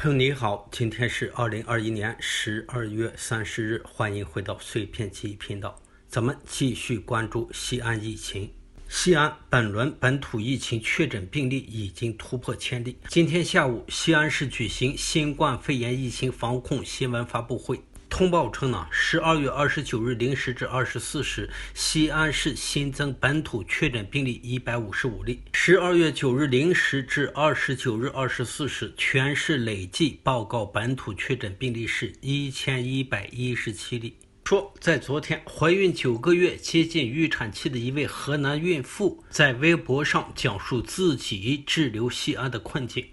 朋友你好，今天是二零二一年十二月三十日，欢迎回到碎片记忆频道，咱们继续关注西安疫情。西安本轮本土疫情确诊病例已经突破千例。今天下午，西安市举行新冠肺炎疫情防控新闻发布会。通报称呢，十二月二十九日零时至二十四时，西安市新增本土确诊病例一百五十五例。十二月九日零时至二十九日二十四时，全市累计报告本土确诊病例是一千一百一十七例。说，在昨天，怀孕九个月接近预产期的一位河南孕妇在微博上讲述自己滞留西安的困境。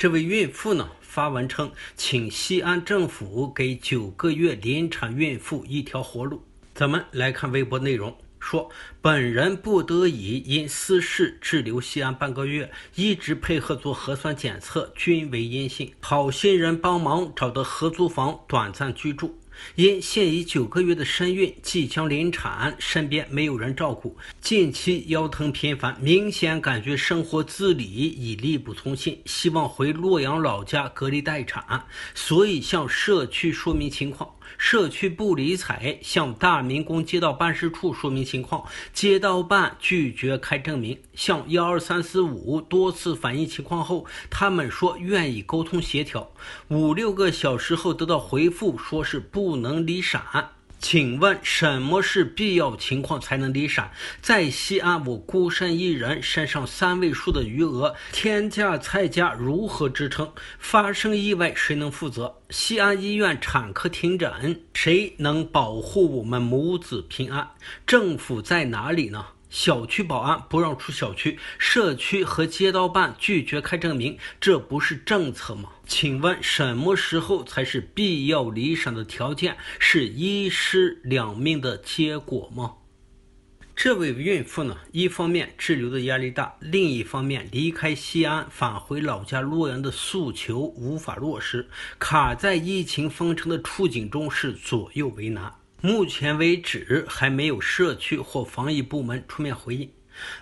这位孕妇呢发文称，请西安政府给九个月临产孕妇一条活路。咱们来看微博内容，说本人不得已因私事滞留西安半个月，一直配合做核酸检测均为阴性，好心人帮忙找到合租房短暂居住。因现已九个月的身孕即将临产，身边没有人照顾，近期腰疼频繁，明显感觉生活自理已力不从心，希望回洛阳老家隔离待产，所以向社区说明情况。社区不理睬，向大明宫街道办事处说明情况，街道办拒绝开证明。向幺二三四五多次反映情况后，他们说愿意沟通协调。五六个小时后得到回复，说是不能离陕。请问什么是必要情况才能离陕？在西安，我孤身一人，身上三位数的余额，天价菜价如何支撑？发生意外，谁能负责？西安医院产科停诊，谁能保护我们母子平安？政府在哪里呢？小区保安不让出小区，社区和街道办拒绝开证明，这不是政策吗？请问什么时候才是必要离陕的条件？是一尸两命的结果吗？这位孕妇呢？一方面滞留的压力大，另一方面离开西安返回老家洛阳的诉求无法落实，卡在疫情封城的处境中是左右为难。目前为止还没有社区或防疫部门出面回应。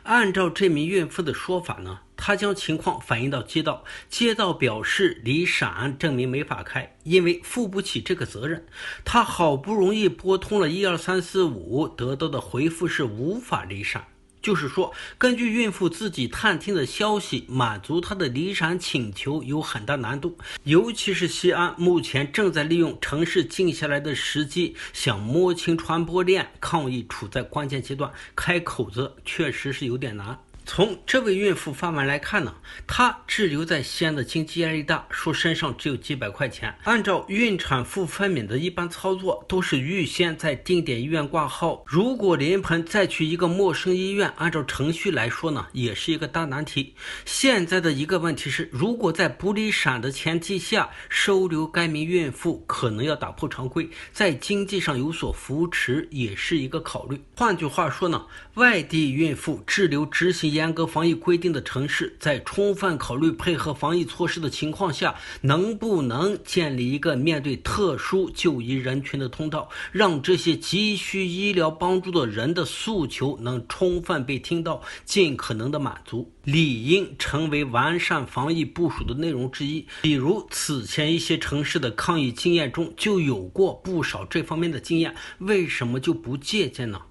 按照这名孕妇的说法呢，她将情况反映到街道，街道表示离闪证明没法开，因为负不起这个责任。她好不容易拨通了一二三四五，得到的回复是无法离闪。就是说，根据孕妇自己探听的消息，满足她的离产请求有很大难度，尤其是西安目前正在利用城市静下来的时机，想摸清传播链，抗疫处在关键阶段，开口子确实是有点难。从这位孕妇发文来看呢，她滞留在西安的经济压力大，说身上只有几百块钱。按照孕产妇分娩的一般操作，都是预先在定点医院挂号，如果临盆再去一个陌生医院，按照程序来说呢，也是一个大难题。现在的一个问题是，如果在不离陕的前提下收留该名孕妇，可能要打破常规，在经济上有所扶持也是一个考虑。换句话说呢，外地孕妇滞留执行。严格防疫规定的城市，在充分考虑配合防疫措施的情况下，能不能建立一个面对特殊就医人群的通道，让这些急需医疗帮助的人的诉求能充分被听到，尽可能的满足，理应成为完善防疫部署的内容之一。比如此前一些城市的抗疫经验中就有过不少这方面的经验，为什么就不借鉴呢？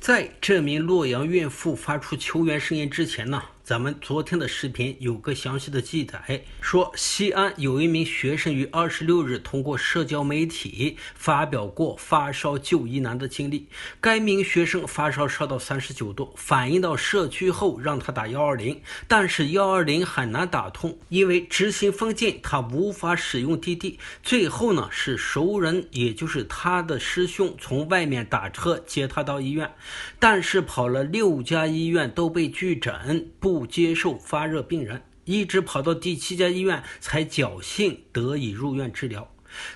在这名洛阳孕妇发出求援声音之前呢？咱们昨天的视频有个详细的记载，说西安有一名学生于二十六日通过社交媒体发表过发烧就医难的经历。该名学生发烧烧到三十九度，反映到社区后让他打幺二零，但是幺二零很难打通，因为执行封禁，他无法使用滴滴。最后呢，是熟人，也就是他的师兄，从外面打车接他到医院，但是跑了六家医院都被拒诊，不。不接受发热病人，一直跑到第七家医院才侥幸得以入院治疗。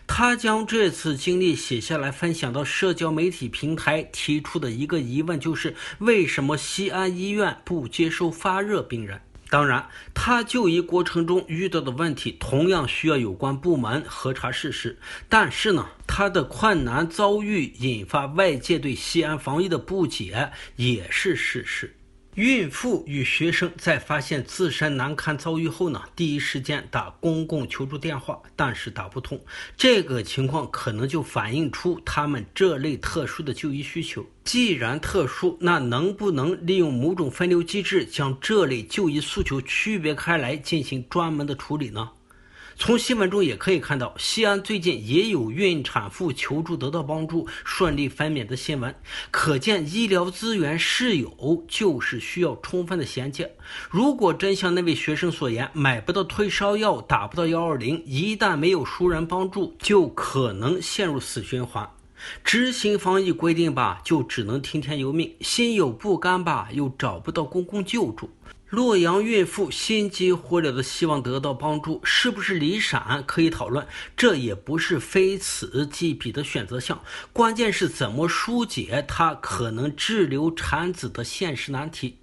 他将这次经历写下来分享到社交媒体平台，提出的一个疑问就是：为什么西安医院不接收发热病人？当然，他就医过程中遇到的问题同样需要有关部门核查事实。但是呢，他的困难遭遇引发外界对西安防疫的不解，也是事实。孕妇与学生在发现自身难堪遭遇后呢，第一时间打公共求助电话，但是打不通。这个情况可能就反映出他们这类特殊的就医需求。既然特殊，那能不能利用某种分流机制，将这类就医诉求区别开来，进行专门的处理呢？从新闻中也可以看到，西安最近也有孕产妇求助得到帮助、顺利分娩的新闻。可见医疗资源是有，就是需要充分的衔接。如果真像那位学生所言，买不到退烧药，打不到幺二零，一旦没有熟人帮助，就可能陷入死循环。执行防疫规定吧，就只能听天由命；心有不甘吧，又找不到公共救助。洛阳孕妇心急火燎的希望得到帮助，是不是离陕可以讨论？这也不是非此即彼的选择项，关键是怎么疏解她可能滞留产子的现实难题。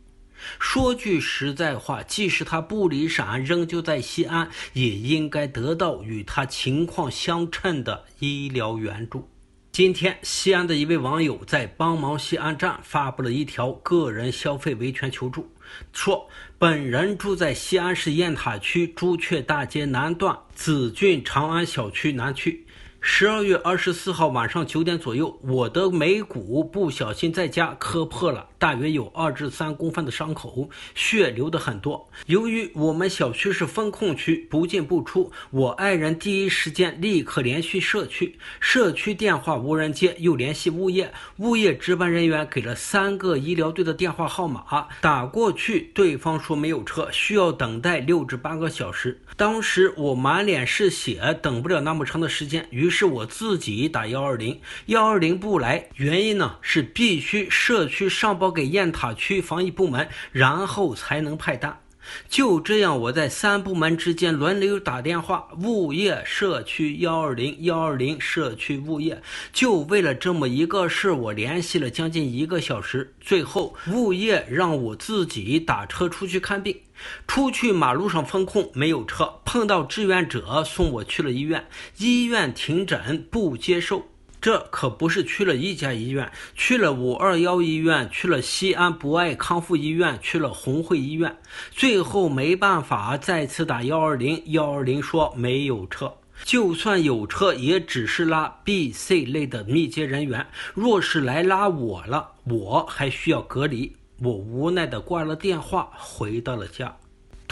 说句实在话，即使她不离陕，仍旧在西安，也应该得到与她情况相称的医疗援助。今天，西安的一位网友在“帮忙西安站”发布了一条个人消费维权求助。说，本人住在西安市雁塔区朱雀大街南段紫郡长安小区南区。十二月二十四号晚上九点左右，我的眉骨不小心在家磕破了，大约有二至三公分的伤口，血流的很多。由于我们小区是封控区，不进不出，我爱人第一时间立刻联系社区，社区电话无人接，又联系物业，物业值班人员给了三个医疗队的电话号码，打过去，对方说没有车，需要等待六至八个小时。当时我满脸是血，等不了那么长的时间，于。是我自己打幺二零，幺二零不来，原因呢是必须社区上报给雁塔区防疫部门，然后才能派单。就这样，我在三部门之间轮流打电话，物业、社区幺二零幺二零，社区物业，就为了这么一个事，我联系了将近一个小时。最后，物业让我自己打车出去看病，出去马路上封控，没有车，碰到志愿者送我去了医院，医院停诊，不接受。这可不是去了一家医院，去了五二幺医院，去了西安博爱康复医院，去了红会医院，最后没办法再次打幺二零，幺二零说没有车，就算有车，也只是拉 B、C 类的密接人员，若是来拉我了，我还需要隔离。我无奈的挂了电话，回到了家。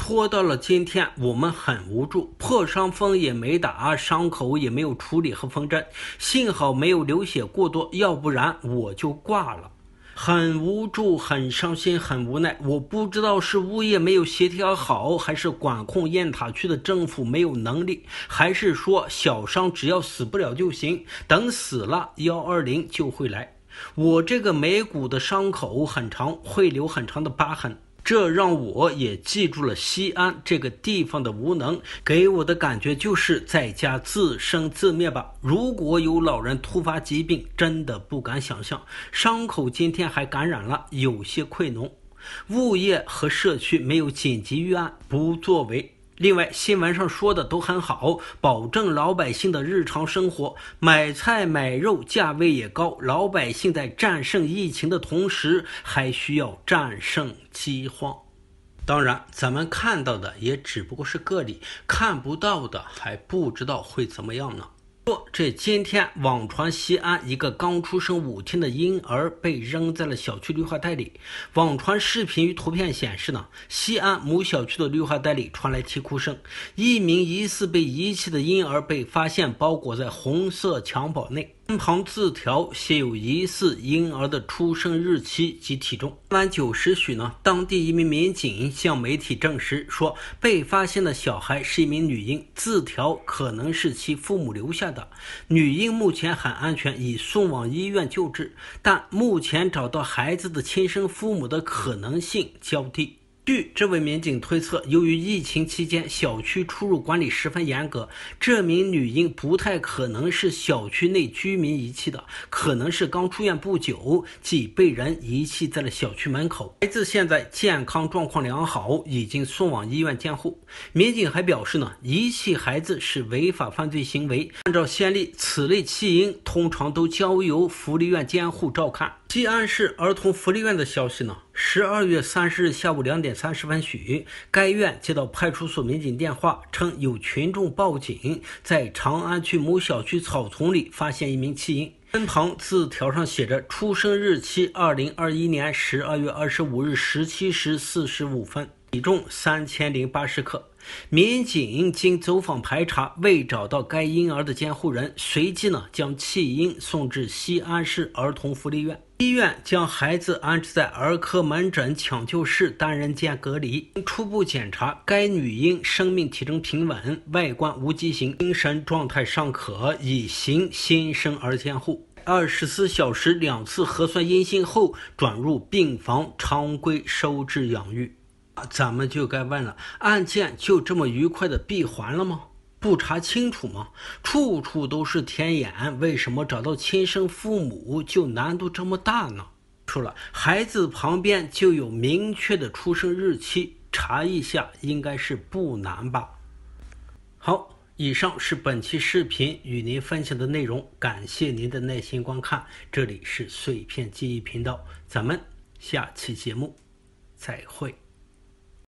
拖到了今天，我们很无助，破伤风也没打，伤口也没有处理和缝针，幸好没有流血过多，要不然我就挂了。很无助，很伤心，很无奈。我不知道是物业没有协调好，还是管控雁塔区的政府没有能力，还是说小伤只要死不了就行，等死了幺二零就会来。我这个眉骨的伤口很长，会留很长的疤痕。这让我也记住了西安这个地方的无能，给我的感觉就是在家自生自灭吧。如果有老人突发疾病，真的不敢想象。伤口今天还感染了，有些溃脓。物业和社区没有紧急预案，不作为。另外，新闻上说的都很好，保证老百姓的日常生活，买菜买肉价位也高。老百姓在战胜疫情的同时，还需要战胜饥荒。当然，咱们看到的也只不过是个例，看不到的还不知道会怎么样呢。这今天网传西安一个刚出生五天的婴儿被扔在了小区绿化带里。网传视频与图片显示呢，西安某小区的绿化带里传来啼哭声，一名疑似被遗弃的婴儿被发现包裹在红色襁褓内。身旁字条写有疑似婴儿的出生日期及体重。当晚九时许呢，当地一名民警向媒体证实说，被发现的小孩是一名女婴，字条可能是其父母留下的。女婴目前很安全，已送往医院救治，但目前找到孩子的亲生父母的可能性较低。据这位民警推测，由于疫情期间小区出入管理十分严格，这名女婴不太可能是小区内居民遗弃的，可能是刚出院不久即被人遗弃在了小区门口。孩子现在健康状况良好，已经送往医院监护。民警还表示呢，遗弃孩子是违法犯罪行为，按照先例，此类弃婴通常都交由福利院监护照看。西安市儿童福利院的消息呢？十二月三十日下午两点三十分许，该院接到派出所民警电话，称有群众报警，在长安区某小区草丛里发现一名弃婴，身旁字条上写着出生日期二零二一年十二月二十五日十七时四十五分。体重三千零八十克，民警经走访排查，未找到该婴儿的监护人，随即呢将弃婴送至西安市儿童福利院。医院将孩子安置在儿科门诊抢救室单人间隔离。初步检查，该女婴生命体征平稳，外观无畸形，精神状态尚可以行新生儿监护。二十四小时两次核酸阴性后，转入病房常规收治养育。咱们就该问了，案件就这么愉快的闭环了吗？不查清楚吗？处处都是天眼，为什么找到亲生父母就难度这么大呢？除了孩子旁边就有明确的出生日期，查一下应该是不难吧？好，以上是本期视频与您分享的内容，感谢您的耐心观看。这里是碎片记忆频道，咱们下期节目再会。